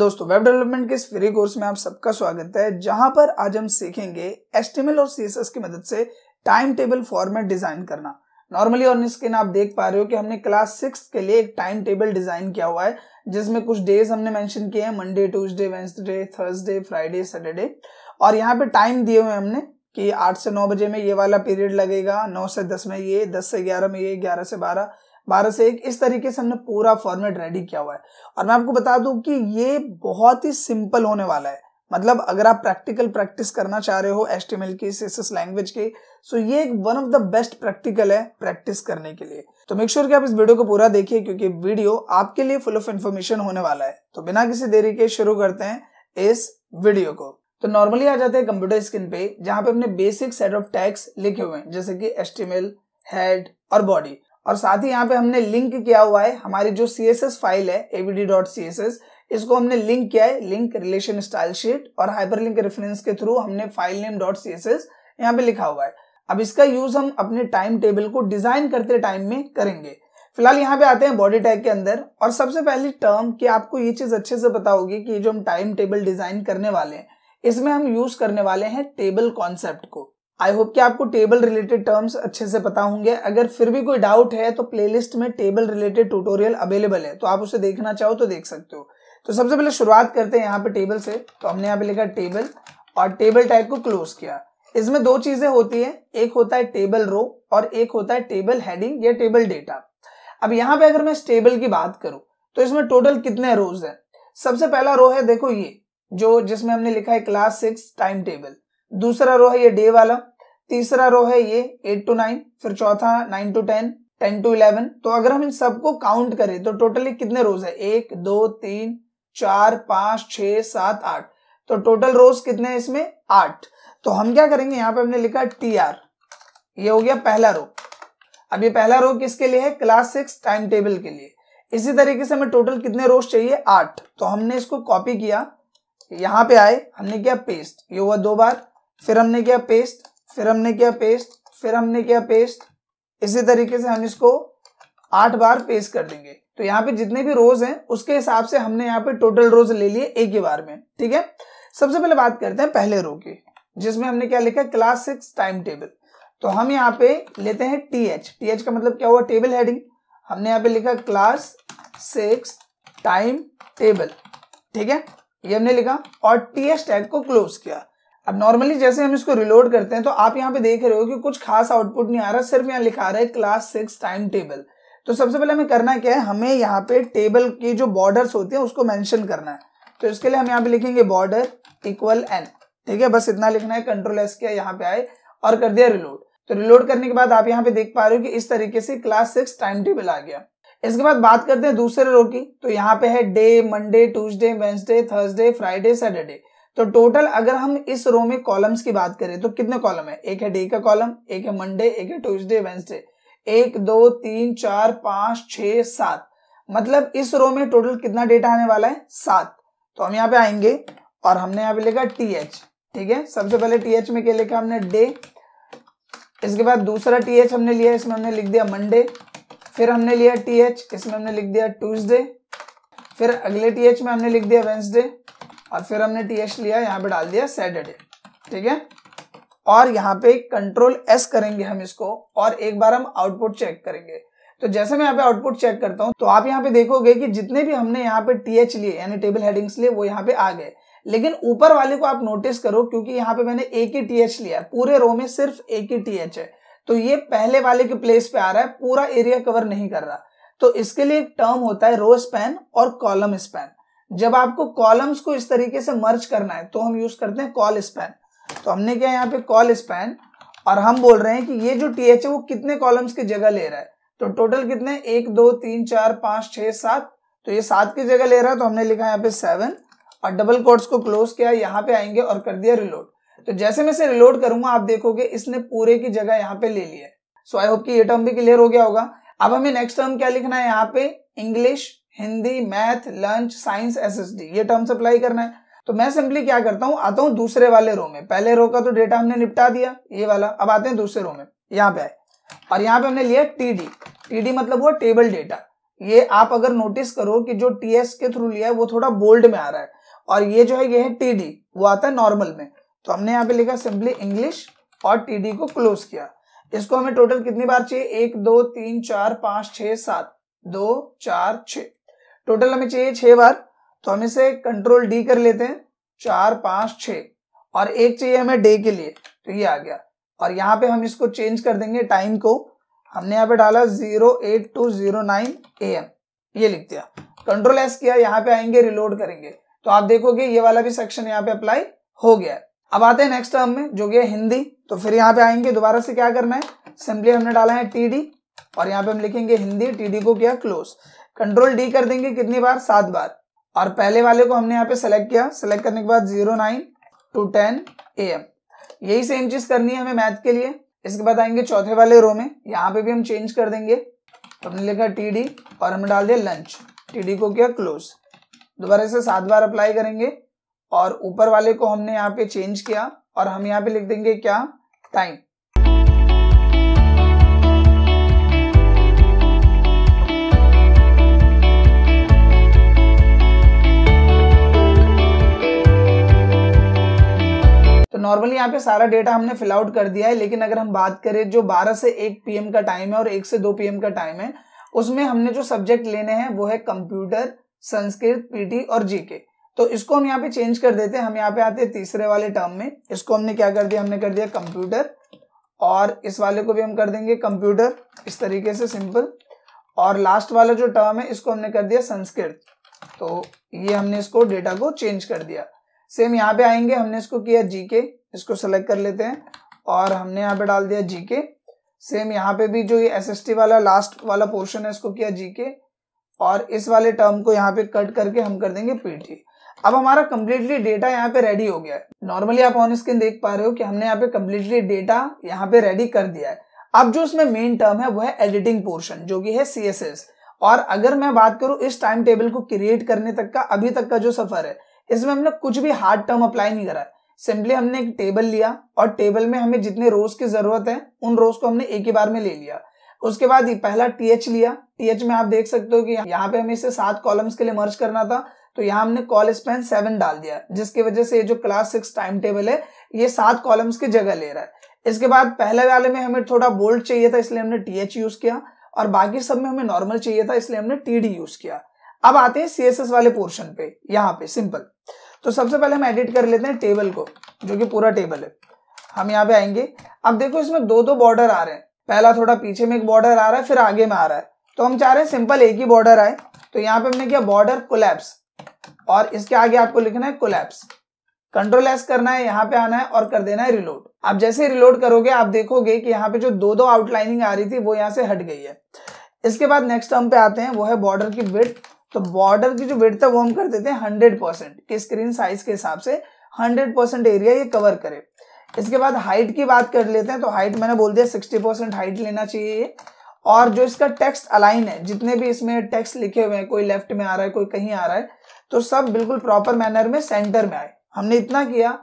दोस्तों web development के इस फ्री कोर्स में आप सबका स्वागत है जहां पर आज हम सीखेंगे एस्टिमेल और सी की मदद से टाइम टेबल फॉर्मेट डिजाइन करना नॉर्मली ऑन स्क्रीन आप देख पा रहे हो कि हमने क्लास सिक्स के लिए एक टाइम टेबल डिजाइन किया हुआ है जिसमें कुछ डेज हमने मेंशन किए हैं Monday Tuesday Wednesday Thursday Friday Saturday और यहाँ पे टाइम दिए हुए हमने कि आठ से नौ बजे में ये वाला पीरियड लगेगा नौ से दस में ये दस से ग्यारह में ये ग्यारह से बारह बारह से एक इस तरीके से हमने पूरा फॉर्मेट रेडी किया हुआ है और मैं आपको बता दूं कि ये बहुत ही सिंपल होने वाला है मतलब अगर आप प्रैक्टिकल प्रैक्टिस करना चाह रहे हो एम की लैंग्वेज की सो ये एक one of the best practical है प्रैक्टिस करने के लिए तो मेक श्योर sure कि आप इस वीडियो को पूरा देखिए क्योंकि वीडियो आपके लिए फुल ऑफ इन्फॉर्मेशन होने वाला है तो बिना किसी देरी के शुरू करते हैं इस वीडियो को तो नॉर्मली आ जाते हैं कंप्यूटर स्क्रीन पे जहां पे अपने बेसिक सेट ऑफ टैक्स लिखे हुए हैं जैसे कि एस्टिमेल हेड और बॉडी और साथ ही यहाँ पे हमने लिंक किया हुआ है हमारी जो सी फाइल है एवीडी डॉट सी इसको हमने लिंक किया है लिंक रिलेशन स्टाइल शीट और हाइपर लिंक रेफरेंस के थ्रू हमने file name dot C S यहाँ पे लिखा हुआ है अब इसका यूज हम अपने टाइम टेबल को डिजाइन करते टाइम में करेंगे फिलहाल यहाँ पे आते हैं बॉडी टैग के अंदर और सबसे पहली टर्म की आपको ये चीज अच्छे से पता होगी कि जो हम टाइम टेबल डिजाइन करने वाले हैं इसमें हम यूज करने वाले हैं टेबल कॉन्सेप्ट को आई होप कि आपको टेबल रिलेटेड टर्म्स अच्छे से पता होंगे अगर फिर भी कोई डाउट है तो प्लेलिस्ट में टेबल रिलेटेड ट्यूटोरियल अवेलेबल है तो आप उसे देखना चाहो तो देख सकते हो तो सबसे पहले शुरुआत करते हैं यहाँ पे टेबल से तो हमने यहाँ पे लिखा टेबल और टेबल टाइप को क्लोज किया इसमें दो चीजें होती है एक होता है टेबल रो और एक होता है टेबल हेडिंग या टेबल डेटा अब यहाँ पे अगर मैं इस टेबल की बात करूं तो इसमें टोटल कितने रोज है सबसे पहला रो है देखो ये जो जिसमें हमने लिखा है क्लास सिक्स टाइम टेबल दूसरा रो है ये डे वाला तीसरा रो है ये एट टू नाइन फिर चौथा nine to ten ten to eleven तो अगर हम इन सबको काउंट करें तो टोटली कितने रोज है एक दो तीन चार पांच छ सात आठ तो टोटल रोज कितने हैं इसमें आठ तो हम क्या करेंगे यहां पे हमने लिखा टी आर ये हो गया पहला रो अब ये पहला रो किसके लिए है क्लास सिक्स टाइम टेबल के लिए इसी तरीके से हमें टोटल कितने रोज चाहिए आठ तो हमने इसको कॉपी किया यहां पे आए हमने किया पेस्ट ये हुआ दो बार फिर हमने किया पेस्ट फिर हमने किया पेस्ट फिर हमने किया पेस्ट इसी तरीके से हम इसको आठ बार पेस्ट कर देंगे तो यहाँ पे जितने भी रोज हैं उसके हिसाब से हमने यहाँ पे टोटल रोज ले लिए एक ही बार में ठीक है सबसे पहले बात करते हैं पहले रो की जिसमें हमने क्या लिखा क्लास सिक्स टाइम टेबल तो हम यहाँ पे लेते हैं टी एच टी एच का मतलब क्या हुआ टेबल हेडिंग हमने यहाँ पे लिखा क्लास सिक्स टाइम टेबल ठीक है ये हमने लिखा और टी एच टैग को क्लोज किया अब नॉर्मली जैसे हम इसको रिलोड करते हैं तो आप यहाँ पे देख रहे हो कि कुछ खास आउटपुट नहीं आ रहा सिर्फ यहाँ लिखा रहा है क्लास सिक्स टाइम टेबल तो सबसे पहले हमें करना क्या है हमें यहाँ पे टेबल की जो बॉर्डर्स होती हैं उसको मेंशन करना है तो इसके लिए हम यहाँ पे लिखेंगे बॉर्डर इक्वल एन ठीक है बस इतना लिखना है कंट्रोल एस किया यहाँ पे आए और कर दिया रिलोड तो रिलोड करने के बाद आप यहाँ पे देख पा रहे हो कि इस तरीके से क्लास सिक्स टाइम टेबल आ गया इसके बाद बात करते हैं दूसरे रो की तो यहाँ पे है day Monday Tuesday Wednesday Thursday Friday Saturday तो टोटल अगर हम इस रो में कॉलम्स की बात करें तो कितने कॉलम है एक है डे का कॉलम एक है मंडे एक है ट्यूजडे वेंसडे एक दो तीन चार पांच छ सात मतलब इस रो में टोटल कितना डेटा आने वाला है सात तो हम यहाँ पे आएंगे और हमने यहाँ पे लिखा टी एच ठीक है सबसे पहले टी एच में क्या लिखा हमने डे इसके बाद दूसरा टी एच हमने लिया इसमें हमने लिख दिया मंडे फिर हमने लिया टी एच इसमें हमने लिख दिया ट्यूजडे फिर अगले टी एच में हमने लिख दिया वेंसडे और फिर हमने टी एच लिया यहाँ पे डाल दिया सैटरडे ठीक है और यहाँ पे कंट्रोल एस करेंगे हम इसको और एक बार हम आउटपुट चेक करेंगे तो जैसे मैं यहाँ पे आउटपुट चेक करता हूँ तो आप यहाँ पे देखोगे कि जितने भी हमने यहाँ पे टी एच लिए यानी टेबल हेडिंग्स लिए वो यहाँ पे आ गए लेकिन ऊपर वाले को आप नोटिस करो क्योंकि यहाँ पे मैंने एक ही टी एच लिया है पूरे रो में सिर्फ एक ही टी एच है तो ये पहले वाले के प्लेस पे आ रहा है पूरा एरिया कवर नहीं कर रहा तो इसके लिए एक टर्म होता है रो स्पैन और कॉलम स्पैन जब आपको कॉलम्स को इस तरीके से मर्ज करना है तो हम यूज करते हैं कॉल स्पैन तो हमने क्या यहाँ पे कॉल स्पैन और हम बोल रहे हैं कि ये जो टी है वो कितने कॉलम्स की जगह ले रहा है तो टोटल कितने एक दो तीन चार पांच छह सात तो ये सात की जगह ले रहा है तो हमने लिखा यहाँ पे सेवन और डबल कोर्ट्स को क्लोज किया यहाँ पे आएंगे और कर दिया रिलोड तो जैसे मैं इसे रिलोड करूंगा आप देखोगे इसने पूरे की जगह यहाँ पे ले लिया है सो आई होप कि ये टर्म भी क्लियर हो गया होगा अब हमें नेक्स्ट टर्म क्या लिखना है यहाँ पे English Hindi math lunch science D ये टर्म्स अप्लाई करना है तो मैं सिंपली क्या करता हूँ आता हूँ दूसरे वाले रो में पहले रो का तो डेटा हमने निपटा दिया ये वाला अब आते हैं दूसरे रो में यहाँ पे आए और यहाँ पे हमने लिया टी डी मतलब वो टेबल डेटा ये आप अगर नोटिस करो कि जो टी एस के थ्रू लिया है वो थोड़ा बोल्ड में आ रहा है और ये जो है ये है टी डी वो आता है नॉर्मल में तो हमने यहाँ पे लिखा सिंपली इंग्लिश और टी डी को क्लोज किया इसको हमें टोटल कितनी बार चाहिए एक दो तीन चार पांच छह सात दो चार छ टोटल हमें चाहिए छह बार तो हम इसे कंट्रोल डी कर लेते हैं चार पांच छ और एक चाहिए हमें डे के लिए तो ये आ गया और यहाँ पे हम इसको चेंज कर देंगे टाइम को हमने यहाँ पे डाला zero eight to zero nine A M ये लिख दिया कंट्रोल एस किया यहाँ पे आएंगे रिलोड करेंगे तो आप देखोगे ये वाला भी सेक्शन यहाँ पे अप्लाई हो गया अब आते हैं नेक्स्ट टर्म में जो गया हिंदी तो फिर यहाँ पे आएंगे दोबारा से क्या करना है सिंपली हमने डाला है टी और यहाँ पे हम लिखेंगे हिंदी टी को किया क्लोज कंट्रोल डी कर देंगे कितनी बार सात बार और पहले वाले को हमने यहाँ पे सेलेक्ट किया सेलेक्ट करने के बाद zero nine to ten A M यही सेम चीज करनी है हमें मैथ के लिए इसके बाद आएंगे चौथे वाले रो में यहाँ पे भी हम चेंज कर देंगे तो हमने लिखा टी डी और हमने डाल दिया लंच टी डी को किया क्लोज दोबारा इसे सात बार अप्लाई करेंगे और ऊपर वाले को हमने यहाँ पे चेंज किया और हम यहाँ पे लिख देंगे क्या टाइम नॉर्मली यहाँ पे सारा डेटा हमने फिलआउट कर दिया है लेकिन अगर हम बात करें जो 12 से 1 पीएम का टाइम है और 1 से 2 पीएम का टाइम है उसमें हमने जो सब्जेक्ट लेने हैं वो है कंप्यूटर संस्कृत पीटी और जीके तो इसको हम यहाँ पे चेंज कर देते हैं हम यहाँ पे आते हैं तीसरे वाले टर्म में इसको हमने क्या कर दिया हमने कर दिया कंप्यूटर और इस वाले को भी हम कर देंगे कंप्यूटर इस तरीके से सिंपल और लास्ट वाला जो टर्म है इसको हमने कर दिया संस्कृत तो ये हमने इसको डेटा को चेंज कर दिया सेम यहाँ पे आएंगे हमने इसको किया जीके इसको सेलेक्ट कर लेते हैं और हमने यहाँ पे डाल दिया जीके सेम यहाँ पे भी जो ये एस वाला लास्ट वाला पोर्शन है इसको किया जीके और इस वाले टर्म को यहाँ पे कट करके हम कर देंगे पीटी अब हमारा कम्प्लीटली डेटा यहाँ पे रेडी हो गया है नॉर्मली आप ऑन स्क्रीन देख पा रहे हो कि हमने यहाँ पे कम्प्लीटली डेटा यहाँ पे रेडी कर दिया है अब जो उसमें मेन टर्म है वो है एडिटिंग पोर्शन जो कि है एस और अगर मैं बात करूं इस टाइम टेबल को क्रिएट करने तक का अभी तक का जो सफर है इसमें हमने कुछ भी हार्ड टर्म अप्लाई नहीं करा है सिंपली हमने एक टेबल लिया और टेबल में हमें जितने रोज की जरूरत है उन रोज को हमने एक ही बार में ले लिया उसके बाद ही पहला टीएच लिया टीएच में आप देख सकते हो कि यहाँ पे हमें इसे सात कॉलम्स के लिए मर्ज करना था तो यहाँ हमने कॉल स्पेन सेवन डाल दिया जिसकी वजह से ये जो क्लास सिक्स टाइम टेबल है ये सात कॉलम्स की जगह ले रहा है इसके बाद पहले वाले में हमें थोड़ा बोल्ड चाहिए था इसलिए हमने टीएच यूज किया और बाकी सब में हमें नॉर्मल चाहिए था इसलिए हमने टी यूज किया अब आते हैं सीएसएस वाले पोर्शन पे यहाँ पे सिंपल तो सबसे पहले हम एडिट कर लेते हैं टेबल को जो कि पूरा टेबल है हम यहाँ पे आएंगे अब देखो इसमें दो दो बॉर्डर आ रहे हैं पहला थोड़ा पीछे में एक बॉर्डर आ रहा है फिर आगे में आ रहा है तो हम चाह रहे हैं सिंपल एक ही बॉर्डर आए तो यहाँ पे हमने किया बॉर्डर कोलैप्स और इसके आगे आपको लिखना है कोलैप्स कंट्रोल एस करना है यहाँ पे आना है और कर देना है रिलोड आप जैसे रिलोड करोगे आप देखोगे कि यहाँ पे जो दो दो आउटलाइनिंग आ रही थी वो यहाँ से हट गई है इसके बाद नेक्स्ट टर्म पे आते हैं वो है बॉर्डर की विथ तो बॉर्डर की जो विड्थ है वो हम कर देते हैं हंड्रेड परसेंट स्क्रीन साइज के हिसाब से हंड्रेड परसेंट एरिया ये कवर करे इसके बाद हाइट की बात कर लेते हैं तो हाइट मैंने बोल दिया सिक्सटी परसेंट हाइट लेना चाहिए ये और जो इसका टेक्स्ट अलाइन है जितने भी इसमें टेक्स्ट लिखे हुए हैं कोई लेफ्ट में आ रहा है कोई कहीं आ रहा है तो सब बिल्कुल प्रॉपर मैनर में सेंटर में आए हमने इतना किया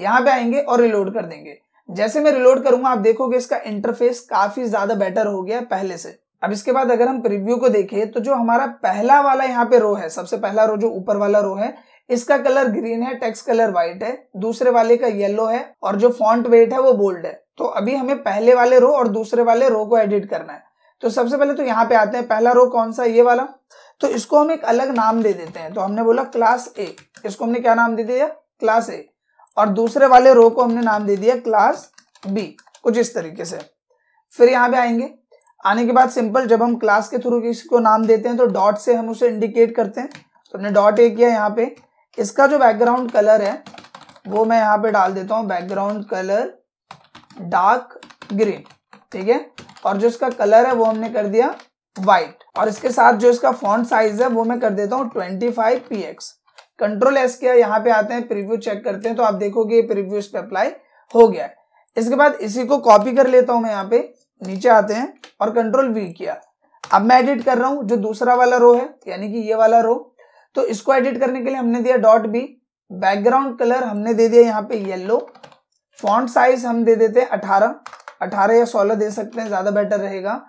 यहाँ पे आएंगे और रिलोड कर देंगे जैसे मैं रिलोड करूंगा आप देखोगे इसका इंटरफेस काफी ज्यादा बेटर हो गया है पहले से अब इसके बाद अगर हम प्रिव्यू को देखें तो जो हमारा पहला वाला यहाँ पे रो है सबसे पहला रो जो ऊपर वाला रो है इसका कलर ग्रीन है टेक्स्ट कलर व्हाइट है दूसरे वाले का येलो है और जो फॉन्ट वेट है वो बोल्ड है तो अभी हमें पहले वाले रो और दूसरे वाले रो को एडिट करना है तो सबसे पहले तो यहाँ पे आते हैं पहला रो कौन सा ये वाला तो इसको हम एक अलग नाम दे देते हैं तो हमने बोला क्लास ए इसको हमने क्या नाम दे दिया क्लास ए और दूसरे वाले रो को हमने नाम दे दिया क्लास बी कुछ इस तरीके से फिर यहाँ पे आएंगे आने के बाद सिंपल जब हम क्लास के थ्रू किसी को नाम देते हैं तो डॉट से हम उसे इंडिकेट करते हैं तो हमने डॉट ए किया यहाँ पे इसका जो बैकग्राउंड कलर है वो मैं यहाँ पे डाल देता हूँ बैकग्राउंड कलर डार्क ग्रीन ठीक है और जो इसका कलर है वो हमने कर दिया व्हाइट और इसके साथ जो इसका फॉन्ट साइज है वो मैं कर देता हूँ twenty five P X control S किया यहाँ पे आते हैं प्रीव्यू चेक करते हैं तो आप देखोगे प्रीव्यू इस पे अप्लाई हो गया है इसके बाद इसी को कॉपी कर लेता हूँ मैं यहाँ पे नीचे आते हैं और कंट्रोल वी किया अब मैं एडिट कर रहा हूं जो दूसरा वाला रो है यानी कि ये वाला रो तो इसको एडिट करने के लिए हमने दिया डॉट बी बैकग्राउंड कलर हमने दे दिया यहाँ पे येलो फॉन्ट साइज हम दे देते हैं अठारह अठारह या सोलह दे सकते हैं ज्यादा बेटर रहेगा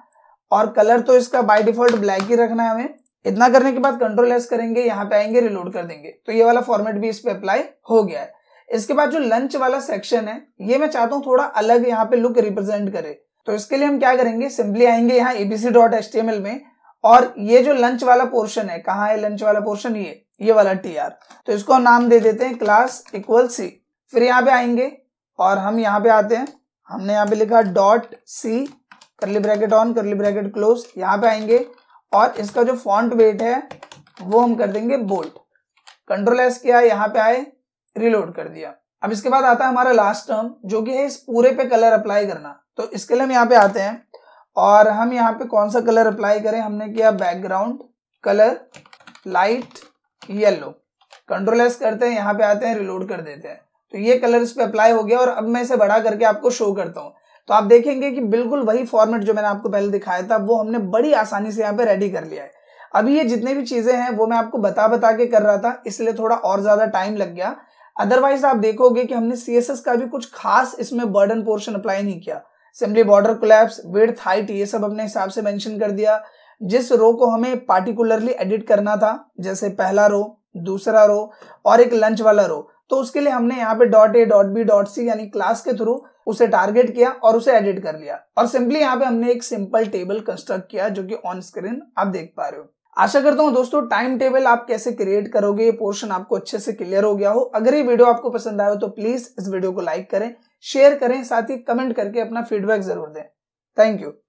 और कलर तो इसका बाय डिफॉल्ट ब्लैक ही रखना है हमें इतना करने के बाद कंट्रोल एस करेंगे यहाँ पे आएंगे रिलोड कर देंगे तो ये वाला फॉर्मेट भी इस पे अप्लाई हो गया है इसके बाद जो लंच वाला सेक्शन है ये मैं चाहता हूँ थोड़ा अलग यहाँ पे लुक रिप्रेजेंट करे तो इसके लिए हम क्या करेंगे सिंपली आएंगे यहाँ एबीसी डॉट एल में और ये जो लंच वाला पोर्शन है कहाँ है लंच वाला पोर्शन ये ये वाला टी आर तो इसको नाम दे देते हैं क्लास इक्वल सी फिर यहाँ पे आएंगे और हम यहाँ पे आते हैं हमने यहाँ पे लिखा dot C curly bracket on curly bracket close यहाँ पे आएंगे और इसका जो फॉन्ट वेट है वो हम कर देंगे बोल्ट कंट्रोल एस किया यहाँ पे आए रिलोड कर दिया अब इसके बाद आता है हमारा लास्ट टर्म जो कि है इस पूरे पे कलर अप्लाई करना तो इसके लिए हम यहाँ पे आते हैं और हम यहाँ पे कौन सा कलर अप्लाई करें हमने किया background colour light yellow control S करते हैं यहाँ पे आते हैं रिलोड कर देते हैं तो ये कलर इस पर अप्लाई हो गया और अब मैं इसे बढ़ा करके आपको शो करता हूँ तो आप देखेंगे कि बिल्कुल वही फॉर्मेट जो मैंने आपको पहले दिखाया था वो हमने बड़ी आसानी से यहाँ पे रेडी कर लिया है अभी ये जितने भी चीजें हैं वो मैं आपको बता बता के कर रहा था इसलिए थोड़ा और ज्यादा टाइम लग गया अदरवाइज आप देखोगे कि हमने सी का भी कुछ खास इसमें बर्डन पोर्शन अप्लाई नहीं किया simply border collapse width height ये सब अपने हिसाब से मैंशन कर दिया जिस रो को हमें पार्टिकुलरली एडिट करना था जैसे पहला रो दूसरा रो और एक लंच वाला रो तो उसके लिए हमने यहाँ पे dot A dot B dot C यानी क्लास के थ्रू उसे टारगेट किया और उसे एडिट कर लिया और सिंपली यहाँ पे हमने एक सिंपल टेबल कंस्ट्रक्ट किया जो कि ऑन स्क्रीन आप देख पा रहे हो आशा करता हूं दोस्तों टाइम टेबल आप कैसे क्रिएट करोगे ये पोर्शन आपको अच्छे से क्लियर हो गया हो अगर ये वीडियो आपको पसंद आया हो तो प्लीज इस वीडियो को लाइक करें शेयर करें साथ ही कमेंट करके अपना फीडबैक जरूर दें थैंक यू